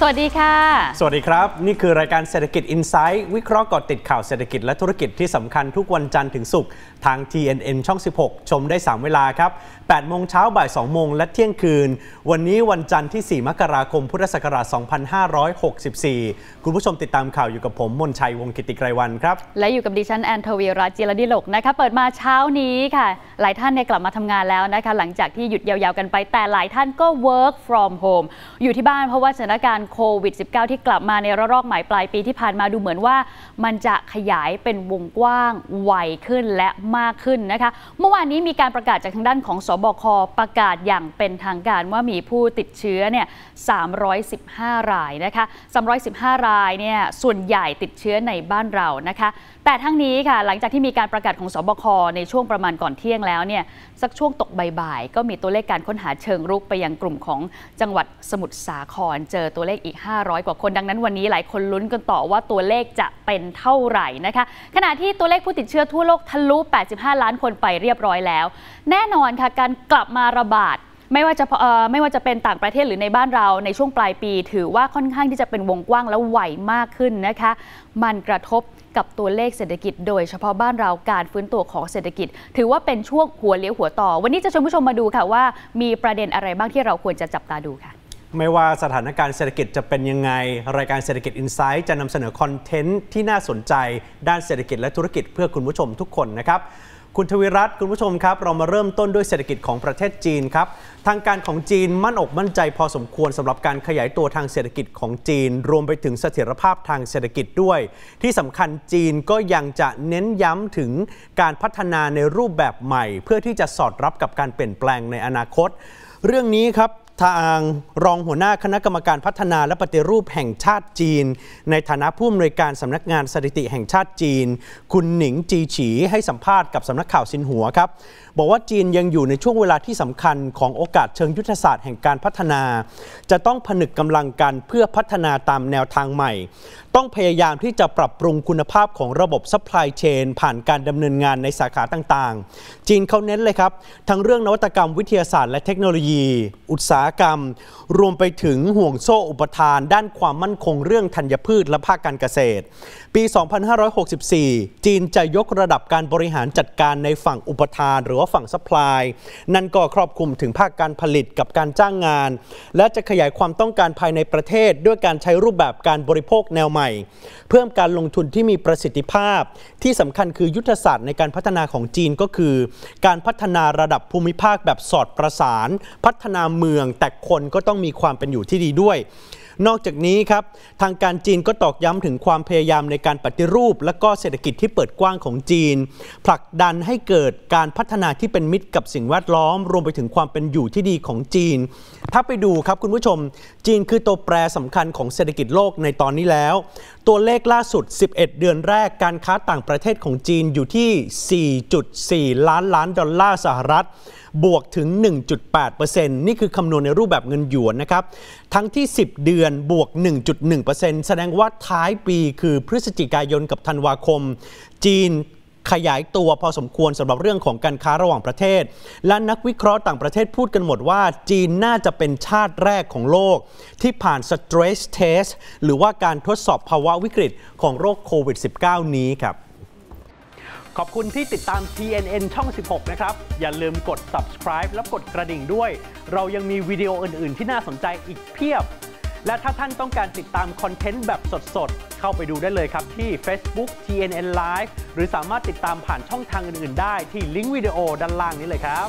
สวัสดีค่ะ สวัสดีครับ นี่คือรายการเศรษฐกิจ i n s i g h ์วิเคราะห์กอติดข่าวเศรษฐกิจและธุรกิจที่สำคัญทุกวันจันทร์ถึงศุกร์ทาง TNN ช่อง 16 ชมได้ 3 เวลาครับ8โมงเช้าบ่าย2โมงและเที่ยงคืน วันนี้วันจันทร์ที่ 4 มกราคมพุทธศักราช2564 คุณผู้ชมติดตามข่าวอยู่กับผมมนชัยวงกิติไกรวันครับ และอยู่กับดิฉันแอนโทวีรัจิรดิลกนะคะเปิดมาเช้านี้ค่ะหลายท่านเนี่ยกลับมาทำงานแล้วนะคะหลังจากที่หยุดยาวๆกันไป แต่หลายท่านก็ work from home อยู่ที่บ้านเพราะว่าสถานการณ์โควิด -19 ที่กลับมาในระลอกใหม่ปลายปีที่ผ่านมา ดูเหมือนว่ามันจะขยายเป็นวงกว้าง ไวขึ้นและมากขึ้นนะคะเมื่อวานนี้มีการประกาศจากทางด้านของสบคประกาศอย่างเป็นทางการว่ามีผู้ติดเชื้อเนี่ย315 รายนะคะ315รายเนี่ยส่วนใหญ่ติดเชื้อในบ้านเรานะคะ แต่ทั้งนี้ค่ะหลังจากที่มีการประกาศของสบคในช่วงประมาณก่อนเที่ยงแล้วเนี่ยสักช่วงตกบ่ายๆ ก็มีตัวเลขการค้นหาเชิงรุกไปยังกลุ่มของจังหวัดสมุทรสาครเจอตัวเลขอีก 500 กว่าคนดังนั้นวันนี้หลายคนลุ้นกันต่อว่าตัวเลขจะเป็นเท่าไหร่นะคะขณะที่ตัวเลขผู้ติดเชื้อทั่วโลกทะลุ 85 ล้านคนไปเรียบร้อยแล้ว แน่นอนค่ะการกลับมาระบาดไม่ว่าจะไม่ว่าจะเป็นต่างประเทศหรือในบ้านเราในช่วงปลายปี ถือว่าค่อนข้างที่จะเป็นวงกว้าง แล้วไหวมากขึ้นนะคะ มันกระทบกับตัวเลขเศรษฐกิจโดยเฉพาะบ้านเราการฟื้นตัวของเศรษฐกิจ ถือว่าเป็นช่วงหัวเลี้ยวหัวต่อ วันนี้จะชวนผู้ชมมาดูค่ะว่ามีประเด็นอะไรบ้างที่เราควรจะจับตาดูค่ะ ไม่ว่าสถานการณ์เศรษฐกิจจะเป็นยังไงรายการเศรษฐกิจอินไซต์จะนำเสนอคอนเทนต์ที่น่าสนใจด้านเศรษฐกิจและธุรกิจเพื่อคุณผู้ชมทุกคนนะครับคุณทวีรัตน์คุณผู้ชมครับ เรามาเริ่มต้นด้วยเศรษฐกิจของประเทศจีนครับ ทางการของจีนมั่นอกมั่นใจพอสมควรสำหรับการขยายตัวทางเศรษฐกิจของจีน รวมไปถึงเสถียรภาพทางเศรษฐกิจด้วย ที่สำคัญจีนก็ยังจะเน้นย้ำถึงการพัฒนาในรูปแบบใหม่ เพื่อที่จะสอดรับกับการเปลี่ยนแปลงในอนาคตเรื่องนี้ครับทางรองหัวหน้าคณะกรรมการพัฒนาและปฏิรูปแห่งชาติจีน ในฐานะผู้อำนวยการสำนักงานสถิติแห่งชาติจีน คุณหนิงจีฉี ให้สัมภาษณ์กับสำนักข่าวสินหัวครับ บอกว่าจีนยังอยู่ในช่วงเวลาที่สำคัญของโอกาสเชิงยุทธศาสตร์แห่งการพัฒนา จะต้องผนึกกำลังกันเพื่อพัฒนาตามแนวทางใหม่ ต้องพยายามที่จะปรับปรุงคุณภาพของระบบซัพพลายเชนผ่านการดำเนินงานในสาขาต่างๆจีนเขาเน้นเลยครับทั้งเรื่องนวัตกรรมวิทยาศาสตร์และเทคโนโลยียีอุตสาหกรรม รวมไปถึงห่วงโซ่อุปทาน ด้านความมั่นคงเรื่องธัญพืชและภาคการเกษตร ปี 2564 จีนจะยกระดับการบริหารจัดการในฝั่งอุปทานหรือว่าฝั่งซัพพลาย นั่นก็ครอบคลุมถึงภาคการผลิตกับการจ้างงาน และจะขยายความต้องการภายในประเทศด้วยการใช้รูปแบบการบริโภคแนวใหม่ เพิ่มการลงทุนที่มีประสิทธิภาพ ที่สำคัญคือ ยุทธศาสตร์ในการพัฒนาของจีนก็คือ การพัฒนาระดับภูมิภาคแบบสอดประสานพัฒนาเมืองแต่คนก็ต้องมีความเป็นอยู่ที่ดีด้วย นอกจากนี้ครับทางการจีนก็ตอกย้ำถึงความพยายามในการปฏิรูป และก็เศรษฐกิจที่เปิดกว้างของจีน ผลักดันให้เกิดการพัฒนาที่เป็นมิตรกับสิ่งแวดล้อม รวมไปถึงความเป็นอยู่ที่ดีของจีน ถ้าไปดูครับคุณผู้ชม จีนคือตัวแปรสำคัญของเศรษฐกิจโลกในตอนนี้แล้ว ตัวเลขล่าสุด 11 เดือนแรกการค้าต่างประเทศของจีนอยู่ที่ 4.4 ล้านล้านดอลลาร์สหรัฐบวกถึง 1.8%นี่คือคำนวณในรูปแบบเงินหยวนนะครับ ทั้งที่ 10 เดือน บวก 1.1%แสดงว่าท้ายปีคือพฤศจิกายนกับธันวาคม จีนขยายตัวพอสมควรสำหรับเรื่องของการค้าระหว่างประเทศ และนักวิเคราะห์ต่างประเทศพูดกันหมดว่าจีนน่าจะเป็นชาติแรกของโลกที่ผ่าน stress test หรือว่าการทดสอบภาวะวิกฤตของโรคโควิด -19 นี้ครับขอบคุณที่ติดตาม TNN ช่อง 16 นะครับ อย่าลืมกด subscribe และกดกระดิ่งด้วย เรายังมีวิดีโออื่น ๆ ที่น่าสนใจอีกเพียบ และถ้าท่านต้องการติดตามคอนเทนต์แบบสด ๆ เข้าไปดูได้เลยครับที่ Facebook TNN Live หรือสามารถติดตามผ่านช่องทางอื่น ๆ ได้ที่ลิงก์วิดีโอด้านล่างนี้เลยครับ